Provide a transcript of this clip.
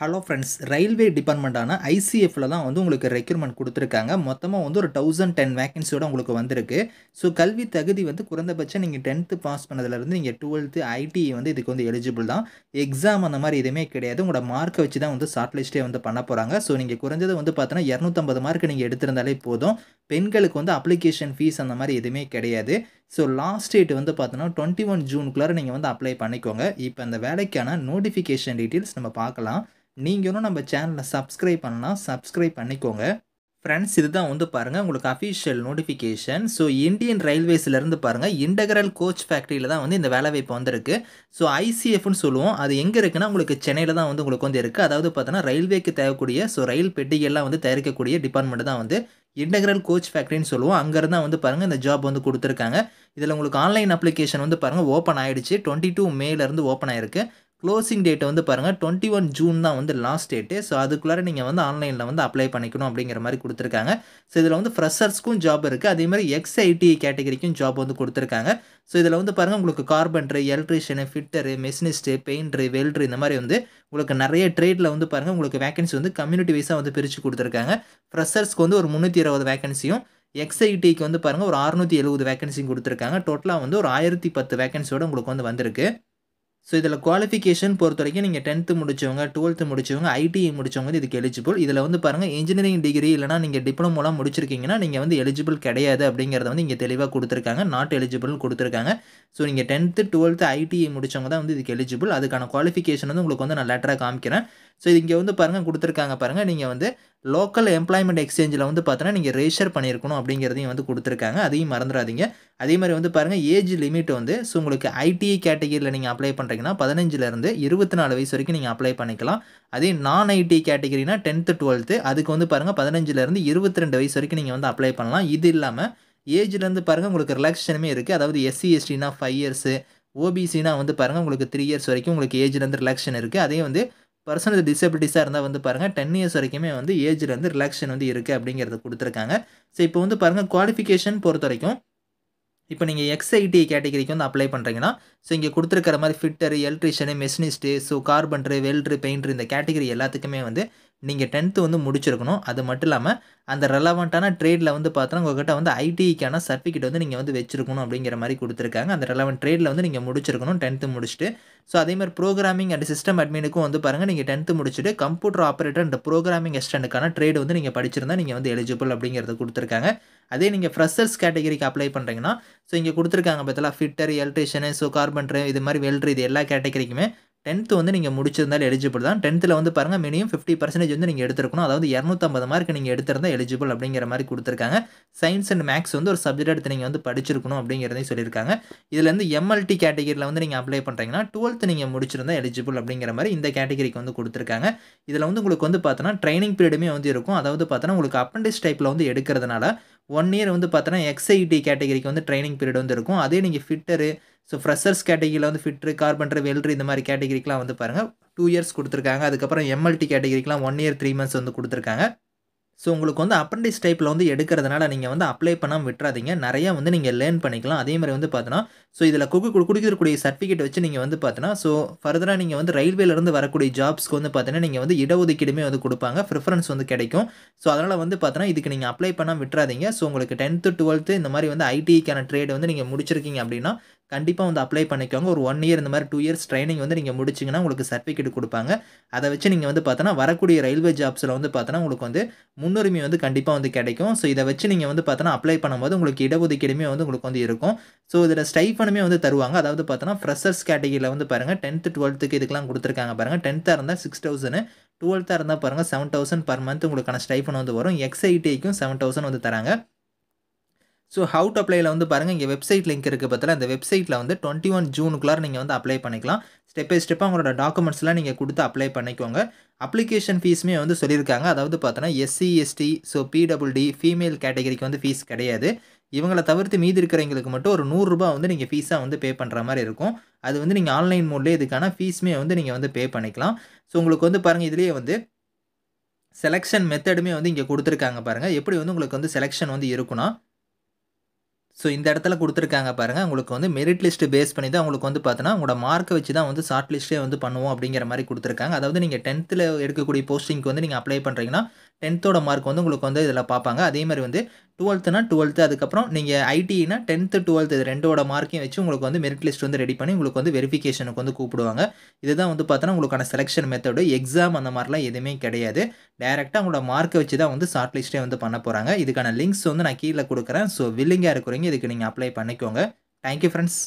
hello friends railway டிபார்ட்மெண்ட்டான ஐசிஎஃப்ல தான் வந்து உங்களுக்கு ரெக்யூர்மெண்ட் கொடுத்துருக்காங்க மொத்தமாக வந்து ஒரு தௌசண்ட் டென் வேகன்சியோட உங்களுக்கு வந்திருக்கு ஸோ கல்வி தகுதி வந்து குறைந்தபட்சம் நீங்கள் டென்த்து பாஸ் பண்ணதுலேருந்து நீங்கள் டுவெல்த்து ஐடி e வந்து இதுக்கு வந்து எலிஜிபிள் தான் எக்ஸாம் அந்த மாதிரி எதுவுமே கிடையாது உங்களோட மார்க்கை வச்சு தான் வந்து ஷார்ட் லிஸ்ட்டே வந்து பண்ண போகிறாங்க ஸோ நீங்கள் குறைஞ்சது வந்து பார்த்தோன்னா இரநூத்தம்பது மார்க் நீங்கள் எடுத்திருந்தாலே போதும் பெண்களுக்கு வந்து அப்ளிகேஷன் ஃபீஸ் அந்த மாதிரி எதுவுமே கிடையாது ஸோ லாஸ்ட் டேட் வந்து பார்த்தோன்னா டுவெண்ட்டி ஒன் ஜூனுக்குள்ளார நீங்கள் வந்து அப்ளை பண்ணிக்கோங்க இப்போ அந்த வேலைக்கான நோட்டிஃபிகேஷன் டீட்டெயில்ஸ் நம்ம பார்க்கலாம் நீங்களும் நம்ம சேனலை சப்ஸ்கிரைப் பண்ணலாம் சப்ஸ்கிரைப் பண்ணிக்கோங்க ஃப்ரெண்ட்ஸ் இதுதான் வந்து பாருங்கள் உங்களுக்கு அஃபிஷியல் நோட்டிஃபிகேஷன் ஸோ இந்தியன் ரயில்வேஸ்லேருந்து பாருங்கள் இண்டகரல் கோச் ஃபேக்ட்ரியில் தான் வந்து இந்த வேலைவாய்ப்பு வந்திருக்கு ஸோ ஐசிஎஃப்னு சொல்லுவோம் அது எங்கே இருக்குன்னா உங்களுக்கு சென்னையில் தான் வந்து உங்களுக்கு வந்து இருக்குது அதாவது பார்த்தோன்னா ரயில்வேக்கு தேவைக்கூடிய ஸோ ரயில் பெட்டிகள்லாம் வந்து தயாரிக்கக்கூடிய டிபார்ட்மெண்ட் தான் வந்து இண்டகரல் கோச் ஃபேக்ட்ரின்னு சொல்லுவோம் அங்கேருந்து தான் வந்து பாருங்கள் இந்த ஜாப் வந்து கொடுத்துருக்காங்க இதில் உங்களுக்கு ஆன்லைன் அப்ளிகேஷன் வந்து பாருங்கள் ஓப்பன் ஆகிடுச்சு டுவெண்ட்டி டூ மேலேருந்து ஓப்பன் ஆயிருக்கு க்ளோசிங் டேட்டை வந்து பாருங்கள் டுவெண்ட்டி ஒன் ஜூன் தான் வந்து லாஸ்ட் டேட்டு ஸோ அதுக்குள்ளார நீங்கள் வந்து ஆன்லைனில் வந்து அப்ளை பண்ணிக்கணும் அப்படிங்கிற மாதிரி கொடுத்துருக்காங்க ஸோ இதில் வந்து ஃப்ரெஷர்ஸ்க்கும் ஜாப் இருக்குது அதேமாதிரி எக்ஸ் ஐடிஐ கேட்டகரிக்கும் ஜாப் வந்து கொடுத்துருக்காங்க ஸோ இதில் வந்து பாருங்கள் உங்களுக்கு carpenter electrician fitter machinist painter welder இந்த மாதிரி வந்து உங்களுக்கு நிறைய ட்ரேடில் வந்து பாருங்கள் உங்களுக்கு வேகன்சி வந்து கம்யூனிட்டி வைஸாக வந்து பிரித்து கொடுத்துருக்காங்க ஃப்ரெஷர்ஸ்க்கு வந்து ஒரு முந்நூற்றி இருபது வேகன்சியும் எக்ஸ்ஐடிக்கு வந்து பாருங்கள் ஒரு அறுநூற்றி எழுபது வேகன்சியும் கொடுத்துருக்காங்க டோட்டலாக வந்து ஒரு ஆயிரத்தி பத்து வேகன்சியோடு உங்களுக்கு வந்து வந்திருக்கு ஸோ இதில் குவாலிஃபிகேஷன் பொறுத்த வரைக்கும் நீங்கள் டென்த்து முடிச்சவங்க டுவெல்த்து முடிச்சவங்க ஐடிஐ e முடிச்சவங்க வந்து இதுக்கு எலிஜிபிள் இதில் வந்து பாருங்கள் இன்ஜினியரிங் டிகிரி இல்லைனா நீங்கள் டிப்ளமோலாம் முடிச்சிருக்கீங்கன்னா நீங்கள் வந்து எலிஜிபிள் கிடையாது அப்படிங்கிறத வந்து இங்கே தெளிவாக கொடுத்துருக்காங்க நாட் எலிஜிபிள்னு கொடுத்துருக்காங்க ஸோ நீங்கள் டென்த்து டுவெல்த்து ஐடிஐ e முடிச்சவங்க தான் வந்து இதுக்கு எலிஜிபிள் அதுக்கான குவாலிஃபிகேஷன் வந்து உங்களுக்கு வந்து நான் லெட்டராக காமிக்கிறேன் ஸோ இங்கே வந்து பாருங்கள் கொடுத்துருக்காங்க பாருங்கள் நீங்கள் வந்து லோக்கல் எம்ப்ளாய்மெண்ட் எக்ஸ்சேஞ்சில் வந்து பார்த்தோன்னா நீங்கள் ரெஜிஸ்டர் பண்ணியிருக்கணும் அப்படிங்கிறதையும் வந்து கொடுத்துருக்காங்க அதையும் மறந்துடாதீங்க அதே மாதிரி வந்து பாருங்கள் ஏஜ் லிமிட் வந்து ஸோ உங்களுக்கு ஐடிஐ கேட்டகிரியில் நீங்கள் அப்ளை பண்ணுறீங்கன்னா பதினஞ்சுலேருந்து இருபத்தி நாலு வயசு வரைக்கும் நீங்கள் அப்ளை பண்ணிக்கலாம் அதே நான் ஐடி கேட்டகிரினா டென்த்து டுவெல்த்து அதுக்கு வந்து பாருங்கள் பதினஞ்சுலேருந்து இருபத்தி ரெண்டு வயசு வரைக்கும் நீங்கள் வந்து அப்ளை பண்ணலாம் இது இல்லாமல் ஏஜ்லேருந்து பாருங்கள் உங்களுக்கு ரிலாக்ஸேஷனுமே இருக்குது அதாவது எஸ்சி எஸ்டினா ஃபைவ் இயர்ஸு ஓபிசினா வந்து பாருங்கள் உங்களுக்கு த்ரீ இயர்ஸ் வரைக்கும் உங்களுக்கு ஏஜ்லேருந்து ரிலாக்ஷன் இருக்குது அதே வந்து பர்சன் வித் டிசபிலிட்டிஸாக இருந்தால் வந்து பாருங்கள் டென் இயர்ஸ் வரைக்குமே வந்து ஏஜில் வந்து ரிலாக்ஷன் வந்து இருக்குது அப்படிங்கிறத கொடுத்துருக்காங்க ஸோ இப்போ வந்து பாருங்கள் குவாலிஃபிகேஷன் பொறுத்த வரைக்கும் இப்போ நீங்கள் எக்ஸ்ஐடி கேட்டகரிக்கு வந்து அப்ளை பண்ணுறீங்கன்னா ஸோ இங்கே கொடுத்துருக்கிற மாதிரி fitter electrician machinist so carpenter welder painter இந்த கேட்டகரி எல்லாத்துக்குமே வந்து நீங்கள் டென்த்து வந்து முடிச்சிருக்கணும் அது மட்டும் இல்லாமல் அந்த ரெலவெண்ட்டான ட்ரேடில் வந்து பார்த்தோன்னா உங்கள்கிட்ட வந்து ஐடிக்கான e சர்டிஃபிகேட் வந்து நீங்கள் வந்து வச்சிருக்கணும் அப்படிங்கிற மாதிரி கொடுத்துருக்காங்க அந்த ரெலவெண்ட் ட்ரேடில் வந்து நீங்கள் முடிச்சிருக்கணும் டென்த்து முடிச்சுட்டு ஸோ அதே மாதிரி ப்ரோக்ராமிங் அண்ட் சிஸ்டம் அட்மினுக்கும் வந்து பாருங்கள் நீங்கள் டென்த்து முடிச்சுட்டு கம்ப்யூட்டர் ஆப்ரேட்டர் அண்ட் ப்ரோக்ராமிங் அசிஸ்டண்ட்டுக்கான ட்ரேடு வந்து நீங்கள் படிச்சிருந்தால் நீங்கள் வந்து எலிஜிபிள் அப்படிங்கிறது கொடுத்துருக்காங்க அதே நீங்கள் ஃப்ரெஷர்ஸ் கேட்டகரிக்கு அப்ளை பண்ணுறீங்கன்னா ஸோ இங்கே கொடுத்துருக்காங்க பார்த்தீங்களா ஃபிட்டர் எலக்ட்ரிஷியனு ஸோ கார்பன்ட்ரு இது மாதிரி வெல்ட்ரு இது எல்லா கேட்டகரிக்குமே டென்த்து வந்து நீங்கள் முடிச்சிருந்தாலும் எலிஜிபிள் தான் டென்த்தில் வந்து பாருங்கள் மினிமம் ஃபிஃப்டி பர்சன்டேஜ் வந்து நீங்கள் எடுத்துருக்கணும் அதாவது இரநூத்தம்பது மார்க் நீங்கள் எடுத்திருந்தால் எலிஜிபிள் அப்படிங்கிற மாதிரி கொடுத்துருக்காங்க சயின்ஸ் அண்ட் மேக்ஸ் வந்து ஒரு சப்ஜெக்ட் எடுத்து நீங்கள் வந்து படிச்சிருக்கணும் அப்படிங்கிறதையும் சொல்லியிருக்காங்க இதுலேருந்து எம்எல்டி கேட்டகிரியில் வந்து நீங்கள் அப்ளை பண்ணுறீங்கன்னா டுவெல்த் நீங்கள் முடிச்சிருந்தால் எலிஜிபிள் அப்படிங்கிற மாதிரி இந்த கேட்டகிரிக்கு வந்து கொடுத்துருக்காங்க இதில் வந்து உங்களுக்கு வந்து பார்த்தோன்னா ட்ரைனிங் பீரியடுமே வந்து இருக்கும் அதாவது பார்த்தோன்னா உங்களுக்கு அப்பண்டிஸ் டைப்பில் வந்து எடுக்கிறதுனால ஒன் இயர் வந்து பார்த்தோன்னா எக்ஸ்ஐடி கேட்டகரிக்கு வந்து ட்ரைனிங் பீரியட் வந்து இருக்கும் அதே நீங்கள் ஃபிட்டரு ஸோ ஃப்ரெஷர்ஸ் கேட்டகிரியில் வந்து ஃபிட்ரு கார்பெண்டர் வெல்ட்ரு இந்த மாதிரி கேட்டகிரிக்கெலாம் வந்து பாருங்கள் டூ இயர்ஸ் கொடுத்துருக்காங்க அதுக்கப்புறம் எம்எல்டி கேட்டகிரிக்கெலாம் ஒன் இயர் த்ரீ மந்த்ஸ் வந்து கொடுத்துருக்காங்க ஸோ உங்களுக்கு வந்து அப்ரண்டிஸ் டைப்பில் வந்து எடுக்கிறதுனால நீங்கள் வந்து அப்ளை பண்ணாமல் விட்டுறாதீங்க நிறையா வந்து நீங்கள் லேர்ன் பண்ணிக்கலாம் அதே மாதிரி வந்து பார்த்தோன்னா ஸோ இதில் குக்கு கொடுக்கக்கூடிய சர்டிஃபிகேட் வச்சு நீங்கள் வந்து பார்த்தோன்னா ஸோ ஃபர்தராக நீங்கள் வந்து ரயில்வேலேருந்து வரக்கூடிய ஜாப்ஸ்க்கு வந்து பார்த்தீங்கன்னா நீங்கள் வந்து இடஒதுக்கீடுமே வந்து கொடுப்பாங்க ப்ரிஃபரன்ஸ் வந்து கிடைக்கும் ஸோ அதனால் வந்து பார்த்தோன்னா இதுக்கு நீங்கள் அப்ளை பண்ணாமல் விட்டுறாதீங்க ஸோ உங்களுக்கு டென்த்து டுவெல்த்து இந்த மாதிரி வந்து ஐடிக்கான e ட்ரேட் வந்து நீங்கள் முடிச்சிருக்கீங்க அப்படின்னா கண்டிப்பாக வந்து அப்ளை பண்ணிக்கோங்க ஒரு ஒன் இயர் இந்த மாதிரி டூ இயர்ஸ் ட்ரைனிங் வந்து நீங்கள் முடிச்சிங்கன்னா உங்களுக்கு சர்டிஃபிகேட் கொடுப்பாங்க அதை வச்சு நீங்கள் வந்து பார்த்தோன்னா வரக்கூடிய ரயில்வே ஜாப்ஸில் வந்து பார்த்தோன்னா உங்களுக்கு வந்து முன்னுரிமை வந்து கண்டிப்பாக வந்து கிடைக்கும் ஸோ இதை வச்சு நீங்கள் வந்து பார்த்தோன்னா அப்ளை பண்ணும்போது உங்களுக்கு இடஒதுக்கீடுமே வந்து உங்களுக்கு வந்து இருக்கும் ஸோ இதில் ஸ்டைஃபனுமே வந்து தருவாங்க அதாவது பார்த்தோன்னா ஃப்ரெஷர்ஸ் கேட்டகிரியில் வந்து பாருங்கள் டென்த்து டுவெல்த்துக்கு இதுக்கெலாம் கொடுத்துருக்காங்க பாருங்கள் டென்த்தாக இருந்தால் சிக்ஸ் தௌசண்ட் டுவெல்த்தாக இருந்தால் பாருங்கள் செவன் தௌசண்ட் பர் மந்த் உங்களுக்கான ஸ்டைஃபன் வந்து வரும் எக்ஸ்ஐடிக்கும் செவன் தௌசண்ட் வந்து தராங்க ஸோ ஹவு டு அப்ளைல வந்து பாருங்கள் இங்கே வெப்சைட் லிங்க் இருக்குது பார்த்தா அந்த வெப்சைட்டில் வந்து டுவெண்ட்டி ஒன் ஜூனுக்குள்ளார நீங்கள் வந்து அப்ளை பண்ணிக்கலாம் ஸ்டெப் பை ஸ்டெப்பாக உங்களோட டாக்குமெண்ட்ஸ்லாம் நீங்கள் கொடுத்து அப்ளை பண்ணிக்கோங்க அப்ளிகேஷன் ஃபீஸுமே வந்து சொல்லியிருக்காங்க அதாவது பார்த்தோன்னா SC ST so PWD female கேட்டகரிக்கு வந்து ஃபீஸ் கிடையாது இவங்களை தவிர்த்து மீதி இருக்கிறவங்களுக்கு மட்டும் ஒரு நூறுரூபா வந்து நீங்கள் ஃபீஸாக வந்து பே பண்ணுற மாதிரி இருக்கும் அது வந்து நீங்கள் ஆன்லைன் மோட்லேயே இதுக்கான ஃபீஸுமே வந்து நீங்கள் வந்து பே பண்ணிக்கலாம் ஸோ உங்களுக்கு வந்து பாருங்கள் இதுலேயே வந்து செலெக்ஷன் மெத்தடுமே வந்து இங்கே கொடுத்துருக்காங்க பாருங்கள் எப்படி வந்து உங்களுக்கு வந்து செலெக்ஷன் வந்து இருக்குன்னா ஸோ இந்த இடத்துல கொடுத்துருக்காங்க பாருங்கள் உங்களுக்கு வந்து மெரிட் லிஸ்ட்டு பேஸ் பண்ணி தான் உங்களுக்கு வந்து பார்த்தினா உங்களோட மார்க்கை வச்சு தான் வந்து ஷார்ட் லிஸ்ட்டே வந்து பண்ணுவோம் அப்படிங்கிற மாதிரி கொடுத்துருக்காங்க அதாவது நீங்கள் டென்த்தில் எடுக்கக்கூடிய போஸ்டிங்க்கு வந்து நீங்கள் அப்ளை பண்ணுறீங்கன்னா டென்த்தோட மார்க் வந்து உங்களுக்கு வந்து இதில் பார்ப்பாங்க அதே மாதிரி வந்து டுவெல்த்துனா டுவெல்த்து அதுக்கப்புறம் நீங்கள் ஐடினா டென்த்து டுவெல்த்து இது ரெண்டோட மார்க்கையும் வச்சு உங்களுக்கு வந்து மெரிட் லிஸ்ட் வந்து ரெடி பண்ணி உங்களுக்கு வந்து வெரிஃபிகேஷனுக்கு வந்து கூப்பிடுவாங்க இதுதான் வந்து பார்த்தோன்னா உங்களுக்கான செலெக்ஷன் மெத்தடு எக்ஸாம் அந்த மாதிரிலாம் எதுவுமே கிடையாது டேரெக்டாக உங்களோட மார்க்கை வச்சு தான் வந்து ஷார்ட் லிஸ்ட்டே வந்து பண்ண போகிறாங்க இதுக்கான லிங்க்ஸ் வந்து நான் கீழே கொடுக்குறேன் ஸோ வில்லிங்காக இருக்கிறீங்க இதுக்கு நீங்கள் அப்ளை பண்ணிக்கோங்க தேங்க்யூ ஃப்ரெண்ட்ஸ்